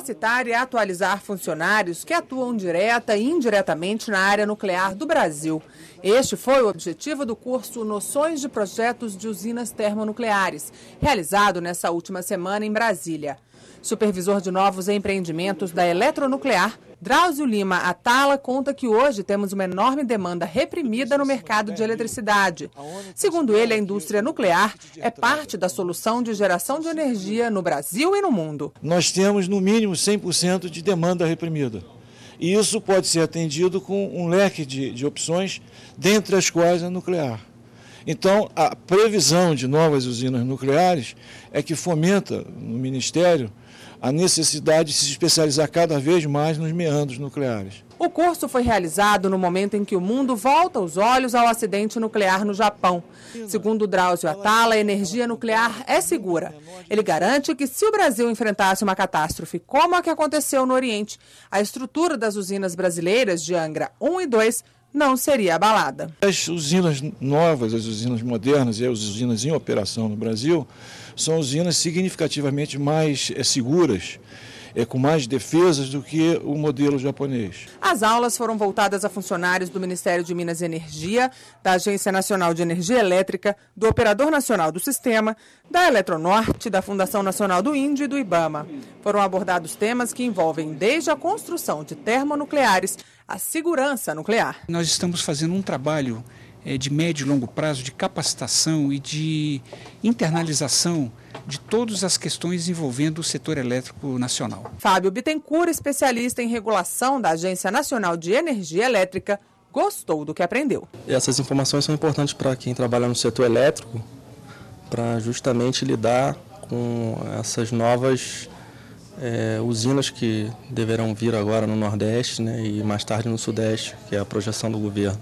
capacitar e atualizar funcionários que atuam direta e indiretamente na área nuclear do Brasil. Este foi o objetivo do curso Noções de Projetos de Usinas Termonucleares, realizado nessa última semana em Brasília. Supervisor de Novos Empreendimentos da Eletronuclear, Drauzio Lima Atala conta que hoje temos uma enorme demanda reprimida no mercado de eletricidade. Segundo ele, a indústria nuclear é parte da solução de geração de energia no Brasil e no mundo. Nós temos no mínimo 100% de demanda reprimida. E isso pode ser atendido com um leque de, de opções, dentre as quais a nuclear. Então, a previsão de novas usinas nucleares é que fomenta no Ministério a necessidade de se especializar cada vez mais nos meandros nucleares. O curso foi realizado no momento em que o mundo volta os olhos ao acidente nuclear no Japão. Segundo Drauzio Atala, a energia nuclear é segura. Ele garante que se o Brasil enfrentasse uma catástrofe como a que aconteceu no Oriente, a estrutura das usinas brasileiras de Angra 1 e 2 não seria abalada. As usinas novas, as usinas modernas e as usinas em operação no Brasil são usinas significativamente mais é, seguras é, com mais defesas do que o modelo japonês. As aulas foram voltadas a funcionários do Ministério de Minas e Energia, da Agência Nacional de Energia Elétrica, do Operador Nacional do Sistema, da Eletronorte, da Fundação Nacional do Índio e do IBAMA. Foram abordados temas que envolvem desde a construção de termonucleares à segurança nuclear. Nós estamos fazendo um trabalho é, de médio e longo prazo de capacitação e de internalização de todas as questões envolvendo o setor elétrico nacional. Fábio Bittencourt, especialista em regulação da Agência Nacional de Energia Elétrica, gostou do que aprendeu. Essas informações são importantes para quem trabalha no setor elétrico, para justamente lidar com essas novas é, usinas que deverão vir agora no Nordeste né, e mais tarde no Sudeste, que é a projeção do governo.